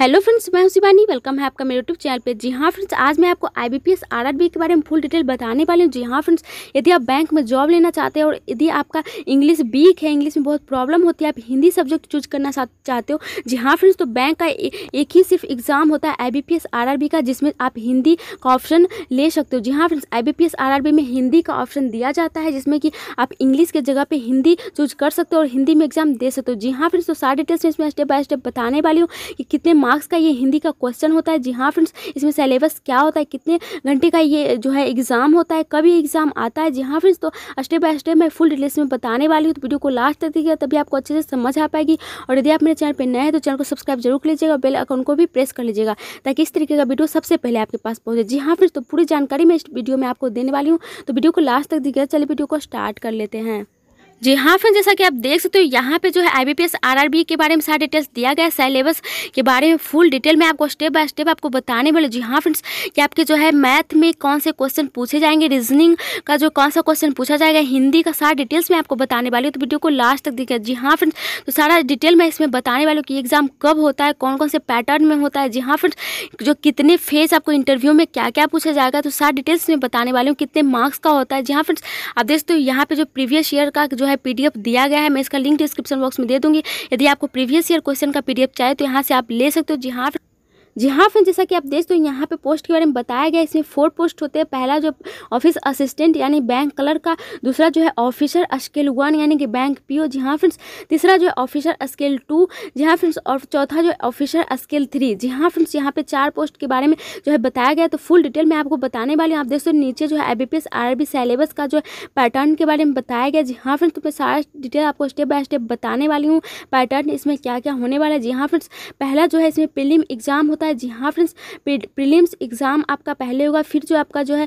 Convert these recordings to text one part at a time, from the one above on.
hello friends मैं हूं Shivani welcome है आपका मेरे यूट्यूब चैनल पे जी हाँ फ्रेंड्स आज मैं आपको आईबीपीएस आरआरबी के बारे में फुल डिटेल बताने वाली हूँ जी हाँ फ्रेंड्स यदि आप बैंक में जॉब लेना चाहते हैं और यदि आपका इंग्लिश वीक है इंग्लिश में बहुत प्रॉब्लम होती है आप हिंदी सब्जेक्ट चूज करना चाहते हो जी हाँ फ्रेंड्स तो बैंक का ए, एक ही सिर्फ एग्जाम होता है आई बी का जिसमें आप हिंदी का ऑप्शन ले सकते हो जी हाँ फ्रेंड्स आई बी में हिंदी का ऑप्शन दिया जाता है जिसमें कि आप इंग्लिश के जगह पर हिंदी चूज कर सकते हो और हिंदी में एग्जाम दे सकते हो जी हाँ फ्रेंड्स तो सारे डिटेल्स में स्टेप बाय स्टेप बताने वाली हूँ कि कितने मार्क्स का ये हिंदी का क्वेश्चन होता है जी हाँ फ्रेंड्स इसमें सिलेबस क्या होता है कितने घंटे का ये जो है एग्ज़ाम होता है कभी एग्ज़ाम आता है जी हाँ फ्रेंड्स तो स्टेप बाय स्टेप मैं फुल डिटेल्स में बताने वाली हूँ तो वीडियो को लास्ट तक देखिएगा तभी आपको अच्छे से समझ आ पाएगी और यदि आप मेरे चैनल पर नए हैं तो चैनल को सब्सक्राइब जरूर कर लीजिएगा और बेल अकाउंट को भी प्रेस कर लीजिएगा ताकि इस तरीके का वीडियो सबसे पहले आपके पास पहुँचे जी हाँ फ्रेंड्स तो पूरी जानकारी मैं इस वीडियो में आपको देने वाली हूँ तो वीडियो को लास्ट तक देखिएगा चलिए वीडियो को स्टार्ट कर लेते हैं जी हाँ फ्रेंड जैसा कि आप देख सकते हो यहाँ पे जो है आईबीपीएस आरआरबी के बारे में सारा डिटेल्स दिया गया है सिलेबस के बारे में फुल डिटेल में आपको स्टेप बाय स्टेप आपको बताने वाले जी हाँ फ्रेंड्स कि आपके जो है मैथ में कौन से क्वेश्चन पूछे जाएंगे रीजनिंग का जो कौन सा क्वेश्चन पूछा जाएगा हिंदी का सारा डिटेल्स में आपको बताने वाली हूँ तो वीडियो को लास्ट तक देखा जी हाँ फ्रेंड्स तो सारा डिटेल मैं इसमें बताने वाली हूँ कि एग्जाम कब होता है कौन कौन से पैटर्न में होता है जी हाँ फ्रेंड्स जो कितने फेज आपको इंटरव्यू में क्या क्या पूछा जाएगा तो सारा डिटेल्स में बताने वाली हूँ कितने मार्क्स का होता है जी हाँ फ्रेंड्स आप देख सकते हो यहाँ पे जो प्रीवियस ईयर का जो है पी दिया गया है मैं इसका लिंक डिस्क्रिप्शन बॉक्स में दे दूंगी यदि आपको प्रीवियस ईयर क्वेश्चन का पीडीएफ चाहिए तो यहाँ से आप ले सकते हो जी हाँ जी हाँ फ्रेंड जैसा कि आप देख तो यहाँ पे पोस्ट के बारे में बताया गया इसमें फोर पोस्ट होते हैं पहला जो ऑफिस असिस्टेंट यानी बैंक क्लर्क का दूसरा जो है ऑफिसर स्केल वन यानी कि बैंक पीओ जी हाँ फ्रेंड्स तीसरा जो है ऑफिसर स्केल टू जी हाँ फ्रेंड्स और चौथा जो है ऑफिसर स्केल थ्री जी हाँ फ्रेंड्स यहाँ पे चार पोस्ट के बारे में जो है बताया गया तो फुल डिटेल मैं आपको बताने वाली हूँ आप देख सकते नीचे जो है I B P S R B syllabus का जो है पैटर्न के बारे में बताया गया जी हाँ फ्रेंड्स तो मैं सारा डिटेल आपको स्टेप बाय स्टेप बताने वाली हूँ पैटर्न इसमें क्या क्या होने वाला है जी हाँ फ्रेंड्स पहला जो है इसमें प्रीलिम एग्जाम होता होता है जी हाँ फ्रेंड्स प्रीलिम्स एग्ज़ाम आपका पहले होगा फिर जो आपका जो है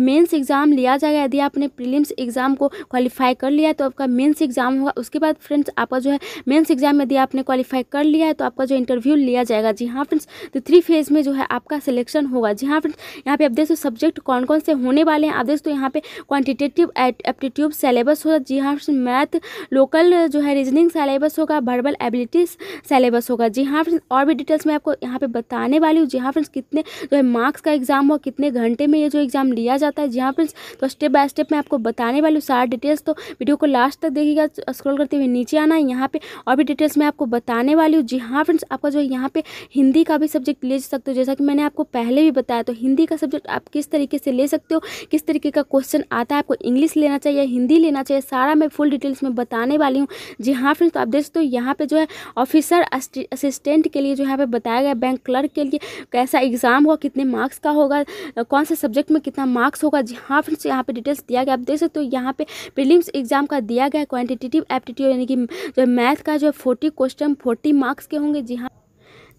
मेंस एग्ज़ाम लिया जाएगा यदि आपने प्रीलिम्स एग्ज़ाम को क्वालिफाई कर लिया है तो आपका मेंस एग्ज़ाम होगा उसके बाद फ्रेंड्स आपका जो है मेन्स एग्ज़ाम यदि आपने क्वालिफाई कर लिया है तो आपका जो इंटरव्यू लिया जाएगा जी हाँ फ्रेंड्स तो थ्री फेज में जो है आपका सिलेक्शन होगा जी हाँ फ्रेंड्स यहाँ पे आप देख सो सब्जेक्ट कौन कौन से होने वाले हैं आप देख सो यहाँ पे क्वान्टिटेटिव एप्टीट्यूड सेलेबस होगा जी हाँ फ्रेंड्स मैथ लोकल जो है रीजनिंग सेलेबस होगा वर्बल एबिलिटीज सेलेबस होगा जी हाँ फ्रेंड्स और भी डिटेल्स मैं आपको यहाँ पे बता बताने वाली हूँ जहाँ फ्रेंड्स कितने जो है मार्क्स का एग्ज़ाम हुआ कितने घंटे में ये जो एग्ज़ाम लिया जाता है जी हाँ फ्रेंड्स तो स्टेप बाय स्टेप मैं आपको बताने वाली हूँ सारा डिटेल्स तो वीडियो को लास्ट तक देखिएगा स्क्रॉल करते हुए नीचे आना है यहाँ पे और भी डिटेल्स मैं आपको बताने वाली हूँ जी हाँ फ्रेंड्स आपका जो है यहाँ पे हिंदी का भी सब्जेक्ट ले सकते हो जैसा कि मैंने आपको पहले भी बताया तो हिंदी का सब्जेक्ट आप किस तरीके से ले सकते हो किस तरीके का क्वेश्चन आता है आपको इंग्लिश लेना चाहिए हिंदी लेना चाहिए सारा मैं फुल डिटेल्स में बताने वाली हूँ जी हाँ फ्रेंड्स तो आप देख सकते हो यहाँ पे जो है ऑफिसर असिस्टेंट के लिए जो यहाँ पे बताया गया बैंक क्लर्क बिहार के लिए कैसा एग्ज़ाम होगा कितने मार्क्स का होगा कौन से सब्जेक्ट में कितना मार्क्स होगा जी हाँ फ्रेंड्स यहाँ पे डिटेल्स दिया गया आप देख सकते हो तो यहाँ पे प्रीलिम्स एग्जाम का दिया गया क्वान्टिटेटिव एप्टीट्यूड यानी कि जो मैथ का जो फोर्टी क्वेश्चन फोर्टी मार्क्स के होंगे जी हाँ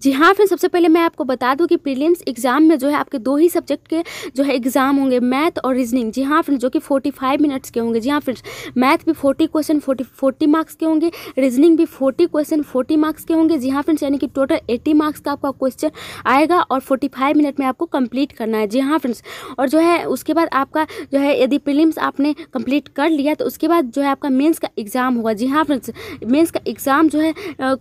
जी हाँ फ्रेंड सबसे पहले मैं आपको बता दूँ कि प्रीलिम्स एग्ज़ाम में जो है आपके दो ही सब्जेक्ट के जो है एग्ज़ाम होंगे मैथ और रीजनिंग जी हाँ फ्रेंड जो कि फोर्टी फाइव मिनट्स के होंगे जी हाँ फ्रेंड्स मैथ भी forty question forty forty marks के होंगे रीजनिंग भी फोर्टी क्वेश्चन फोर्टी मार्क्स के होंगे जी हाँ फ्रेंड्स यानी कि टोटल एट्टी मार्क्स का आपका क्वेश्चन आएगा और फोर्टी फाइव मिनट में आपको कंप्लीट करना है जी हाँ फ्रेंड्स और जो है उसके बाद आपका जो है यदि प्रीलिम्स आपने कंप्लीट कर लिया तो उसके बाद जो है आपका मेंस का एग्ज़ाम होगा जी हाँ फ्रेंड्स मेंस का एग्ज़ाम जो है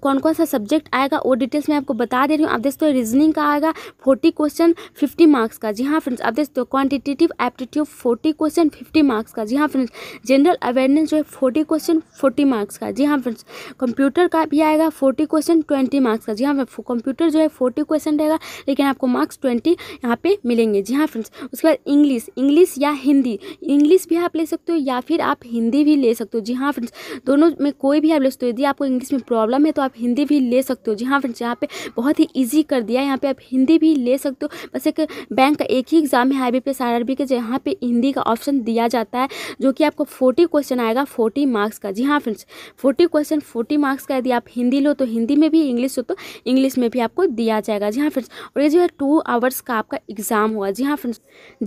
कौन कौन सा सब्जेक्ट आएगा वो डिटेल्स मैं आपको बता बता दे रही हूँ अब देख रीजनिंग का आएगा फोर्टी क्वेश्चन फिफ्टी मार्क्स का जी हाँ फ्रेंड्स अब देख हो quantitative aptitude forty question fifty marks का जी हाँ फ्रेंड्स जनरल अवेयरनेस जो है फोर्टी क्वेश्चन फोर्टी मार्क्स का जी हाँ फ्रेंड्स कंप्यूटर का भी आएगा फोर्टी क्वेश्चन ट्वेंटी मार्क्स का जी हाँ कंप्यूटर जो है फोर्टी क्वेश्चन रहेगा लेकिन आपको मार्क्स ट्वेंटी यहाँ पे मिलेंगे जी हाँ फ्रेंड्स उसके बाद इंग्लिश इंग्लिश या हिंदी इंग्लिश भी आप ले सकते हो या फिर आप हिंदी भी ले सकते हो जी हाँ फ्रेंड्स दोनों में कोई भी आप ले सकते हो यदि आपको इंग्लिश में प्रॉब्लम है तो आप हिंदी भी ले सकते हो जी हाँ फ्रेंड्स यहाँ पे बहुत ही ईजी कर दिया यहाँ पर आप हिंदी भी ले सकते हो बस एक बैंक का एक ही एग्ज़ाम है पी एस आर आर के यहाँ पर हिंदी का ऑप्शन दिया जाता है जो कि आपको फोर्टी क्वेश्चन आएगा फोर्टी मार्क्स का जी हाँ friends forty question forty marks का यदि आप हिंदी लो तो हिंदी में भी इंग्लिश हो तो इंग्लिश में भी आपको दिया जाएगा जी हाँ फ्रेंड्स और ये जो है टू आवर्स का आपका एग्ज़ाम हुआ जी हाँ फ्रेंड्स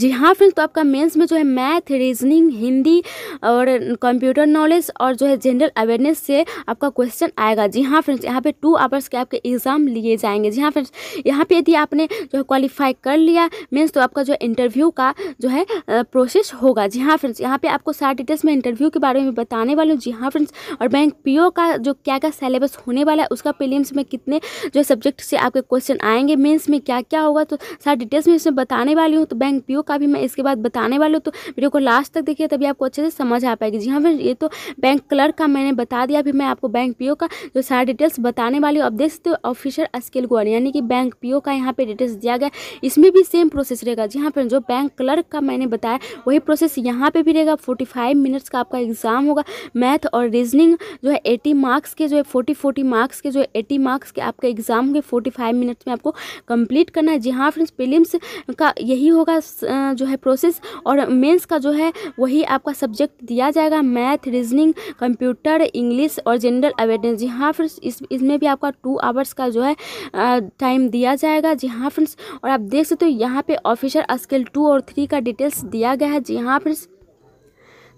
जी हाँ फ्रेंड्स तो आपका मेंस में जो है मैथ रीजनिंग हिंदी और कंप्यूटर नॉलेज और जो है जनरल अवेयरनेस से आपका क्वेश्चन आएगा जी हाँ फ्रेंड्स यहाँ पे टू आवर्स के आपके एग्ज़ाम लिए जाएंगे जी हाँ फ्रेंड्स यहाँ पे यदि आपने जो है क्वालिफाई कर लिया मीन्स तो आपका जो इंटरव्यू का जो है प्रोसेस होगा जी हाँ फ्रेंड्स यहाँ पे आपको सारे डिटेल्स में इंटरव्यू के बारे में बताने वाले हूँ जी हाँ फ्रेंड्स और बैंक पी का जो क्या क्या सिलेबस होने वाला है उसका प्रीलिम्स में कितने जो सब्जेक्ट से आपके क्वेश्चन आएंगे मेन्स में क्या क्या होगा तो सारे डिटेल्स में इसमें बताने वाली हूँ तो बैंक पी का भी मैं इसके बाद बताने वाली हूँ तो वीडियो को लास्ट तक देखिए तभी आपको अच्छे से समझ आ पाएगी जी हाँ फ्रेंड्स ये तो बैंक क्लर्क का मैंने बता दिया अभी मैं आपको बैंक पी का जो सारे डिटेल्स बताने वाली हूँ अब देख सकते हो ऑफिसर स्केल गुआर यानी कि बैंक पीओ का यहाँ पे डिटेल्स दिया गया इसमें भी सेम प्रोसेस रहेगा जी हाँ जो बैंक क्लर्क का मैंने बताया वही प्रोसेस यहाँ पे भी रहेगा फोर्टी फाइव मिनट्स का आपका एग्जाम होगा मैथ और रीजनिंग जो है एटी मार्क्स के जो है फोर्टी फोर्टी मार्क्स के जो है एटी मार्क्स के आपके एग्जाम होंगे फोर्टी फाइव मिनट्स में आपको कंप्लीट करना है जी हाँ फ्रेंड्स प्रीलिम्स का यही होगा जो है प्रोसेस और मेंस का जो है वही आपका सब्जेक्ट दिया जाएगा मैथ रीजनिंग कंप्यूटर इंग्लिश और जनरल अवेयरनेस जी हाँ फ्रेंड्स इस इसमें भी आपका टू आवर्स का जो है टाइम दिया जाएगा जी हाँ फ्रेंड्स और आप देख सकते हो तो यहाँ पे ऑफिशियल स्केल टू और थ्री का डिटेल्स दिया गया है जी हाँ फ्रेंड्स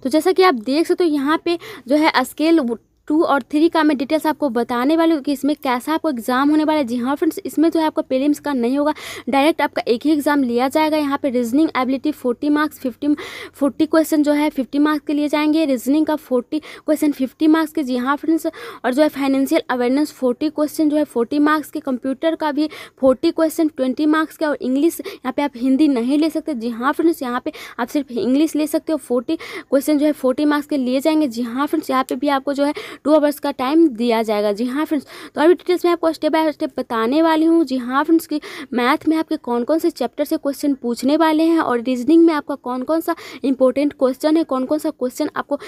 तो जैसा कि आप देख सकते हो तो यहाँ पे जो है स्केल टू और थ्री का मैं डिटेल्स आपको बताने वाली हूँ कि इसमें कैसा आपको एग्जाम होने वाला है जी हाँ फ्रेंड्स इसमें जो है आपका प्रीलिम्स का नहीं होगा डायरेक्ट आपका एक ही एग्जाम लिया जाएगा यहाँ पे reasoning ability forty marks fifty forty question जो है फिफ्टी मार्क्स के लिए जाएंगे रीजनिंग का फोर्टी क्वेश्चन फिफ्टी मार्क्स के जी हाँ फ्रेंड्स और जो है फाइनेंशियल अवेयरनेस फोर्टी क्वेश्चन जो है फोर्टी मार्क्स के कंप्यूटर का भी फोर्टी क्वेश्चन ट्वेंटी मार्क्स के और इंग्लिश यहाँ पे आप हिंदी नहीं ले सकते जी हाँ फ्रेंड्स यहाँ पे आप सिर्फ इंग्लिश ले सकते हो फोर्टी क्वेश्चन जो है फोर्टी मार्क्स के लिए जाएंगे जी हाँ फ्रेंड्स यहाँ पे भी आपको जो है टू आवर्स का टाइम दिया जाएगा जी हाँ फ्रेंड्स तो अभी डिटेल्स में आपको स्टेप बाय स्टेप बताने वाली हूँ जी हाँ फ्रेंड्स की मैथ में आपके कौन कौन से चैप्टर से क्वेश्चन पूछने वाले हैं और रीजनिंग में आपका कौन कौन सा इंपॉर्टेंट क्वेश्चन है कौन कौन सा क्वेश्चन आपको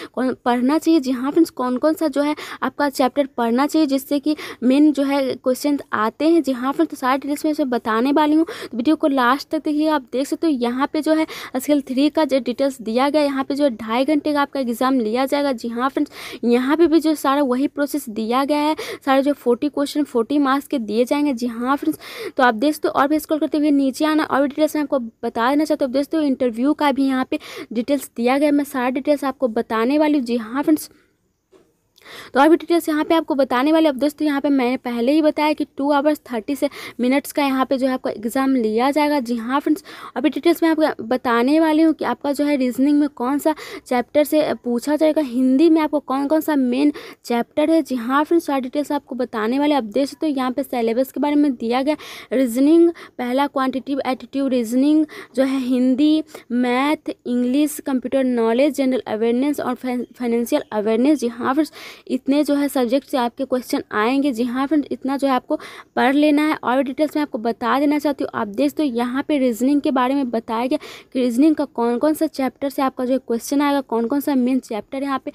पढ़ना चाहिए जी हाँ फ्रेंड्स कौन कौन सा जो है आपका चैप्टर पढ़ना चाहिए जिससे कि मेन जो है क्वेश्चन आते हैं जी हाँ फ्रेंड्स तो सारे डिटेल्स में बताने वाली हूँ तो वीडियो को लास्ट तक देखिए आप देख सकते हो यहाँ पे जो है स्केल थ्री का जो डिटेल्स दिया गया यहाँ पे जो है ढाई घंटे का आपका एग्ज़ाम लिया जाएगा जी हाँ फ्रेंड्स यहाँ पे भी जो सारा वही प्रोसेस दिया गया है सारे जो फोर्टी क्वेश्चन फोर्टी मार्क्स के दिए जाएंगे जी हाँ फ्रेंड्स तो आप देख दो और भी स्कॉल करते हुए नीचे आना और डिटेल्स मैं आपको बता देना चाहते हो आप देख हो इंटरव्यू का भी यहाँ पे डिटेल्स दिया गया मैं सारा डिटेल्स आपको बताने वाली हूँ जी हाँ फ्रेंड्स तो और भी डिटेल्स यहाँ पे आपको बताने वाले अब दोस्तों यहाँ पे मैंने पहले ही बताया कि टू आवर्स थर्टी से मिनट्स का यहाँ पे जो है आपका एग्ज़ाम लिया जाएगा जी हाँ फ्रेंड्स अभी डिटेल्स में आपको बताने वाली हूँ कि आपका जो है रीजनिंग में कौन सा चैप्टर से पूछा जाएगा हिंदी में आपको कौन कौन सा मेन चैप्टर है जी हाँ फ्रेंड्स सारी डिटेल्स आपको बताने वाले अब देख तो यहाँ पर सिलेबस के बारे में दिया गया रीजनिंग पहला क्वान्टिटिव एटीट्यूड रीजनिंग जो है Hindi math English computer knowledge general awareness और फाइनेंशियल अवेयरनेस जी हाँ फ्रेंड्स इतने जो है सब्जेक्ट से आपके क्वेश्चन आएंगे जी हाँ फ्रेंड इतना जो है आपको पढ़ लेना है और डिटेल्स में आपको बता देना चाहती हूँ आप देख दो यहाँ पर रीजनिंग के बारे में बताया गया कि रीजनिंग का कौन कौन सा चैप्टर से आपका जो क्वेश्चन आएगा कौन कौन सा मेन चैप्टर यहाँ पर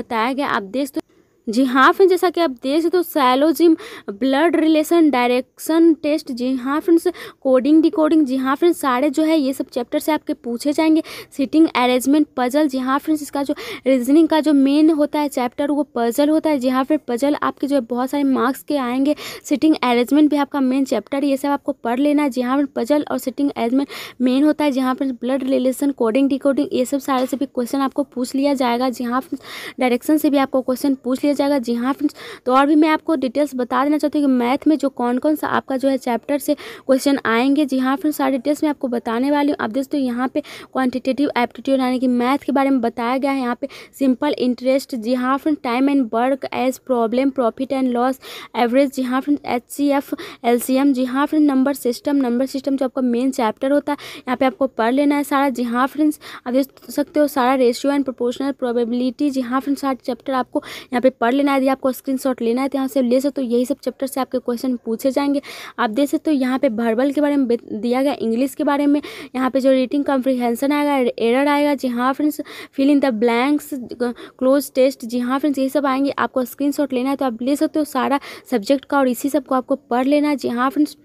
बताया गया आप देख दो जी हाँ फ्रेंड्स जैसा कि आप देख सकते हो syllogism blood relation direction test जी हाँ फ्रेंड्स कोडिंग डिकोडिंग जी हाँ फ्रेंड्स सारे जो है ये सब चैप्टर से आपके पूछे जाएंगे सिटिंग अरेंजमेंट पजल जी हाँ फ्रेंड्स इसका जो रीजनिंग का जो मेन होता है चैप्टर वो पजल होता है जी हाँ फ्रेंड पजल आपके जो है बहुत सारे मार्क्स के आएंगे सिटिंग अरेंजमेंट भी आपका मेन चैप्टर ये सब आपको पढ़ लेना है जी हाँ फ्रेंड पजल और सिटिंग अरेंजमेंट मेन होता है जी हाँ friends blood relation coding decoding ये सब सारे से भी क्वेश्चन आपको पूछ लिया जाएगा जी हाँ फ्रेंड्स डायरेक्शन से भी आपको क्वेश्चन पूछ लिया दिया जाएगा जी हाँ फ्रेंड्स तो और भी मैं आपको डिटेल्स बता देना चाहती हूँ कि मैथ में जो कौन कौन सा आपका जो है चैप्टर से क्वेश्चन आएंगे जी हाँ फ्रेंड्स सारे डिटेल्स मैं आपको बताने वाली हूँ आप देखते हो यहाँ पे क्वान्टिटेटिव एप्टीट्यूड यानी कि मैथ के बारे में बताया गया है यहाँ पे सिंपल इंटरेस्ट जी हाँ friend time and work age problem profit and loss average जी हाँ friend H C F L C M जी हाँ friend number system number system जो आपका मेन चैप्टर होता है यहाँ पे आपको पढ़ लेना है सारा जी हाँ फ्रेंड्स आप देख सकते हो सारा रेशियो एंड प्रोपोर्शनल प्रोबेबिलिटी जी हाँ फ्रेंड्स सारा चैप्टर आपको यहाँ पे पढ़ लेना है यदि आपको स्क्रीनशॉट लेना है तो यहाँ से ले सकते हो यही सब चैप्टर से आपके क्वेश्चन पूछे जाएंगे आप देख सकते हो यहाँ पे भरबल के बारे में दिया गया इंग्लिश के बारे में यहाँ पे जो रीटिंग कॉम्प्रीहेंशन आएगा एरर आएगा जी हाँ friends fill in the blanks cloze test जी हाँ फ्रेंड्स यही सब आएंगे आपको स्क्रीनशॉट लेना है तो आप ले सकते हो सारा सब्जेक्ट का और इसी सब को आपको पढ़ लेना है जी हाँ फ्रेंड्स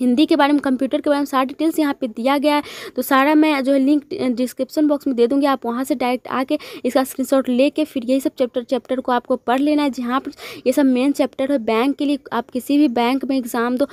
हिंदी के बारे में कंप्यूटर के बारे में सारा डिटेल्स यहाँ पे दिया गया है तो सारा मैं जो है लिंक डिस्क्रिप्शन बॉक्स में दे दूँगी आप वहाँ से डायरेक्ट आके इसका स्क्रीनशॉट लेके फिर यही सब चैप्टर चैप्टर को आपको पढ़ लेना है जहाँ पर ये सब मेन चैप्टर है बैंक के लिए आप किसी भी बैंक में एग्ज़ाम दो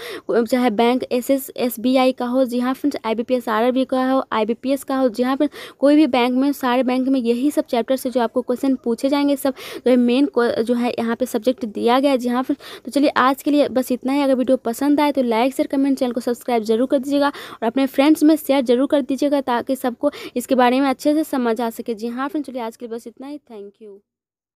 चाहे bank S S S B I का हो जहाँ फिर friends I B P S R B का हो आई बी पी एस का हो जहाँ पर कोई भी बैंक में सारे बैंक में यही सब चैप्टर से जो आपको क्वेश्चन पूछे जाएंगे सब जो है मेन जो है यहाँ पर सब्जेक्ट दिया गया है जहाँ हाँ तो चलिए आज के लिए बस इतना ही अगर वीडियो पसंद आए तो लाइक शेयर कमेंट हैं चैनल को सब्सक्राइब जरूर कर दीजिएगा और अपने फ्रेंड्स में शेयर जरूर कर दीजिएगा ताकि सबको इसके बारे में अच्छे से समझ आ सके जी हाँ फ्रेंड्स चलिए आज के लिए बस इतना ही थैंक यू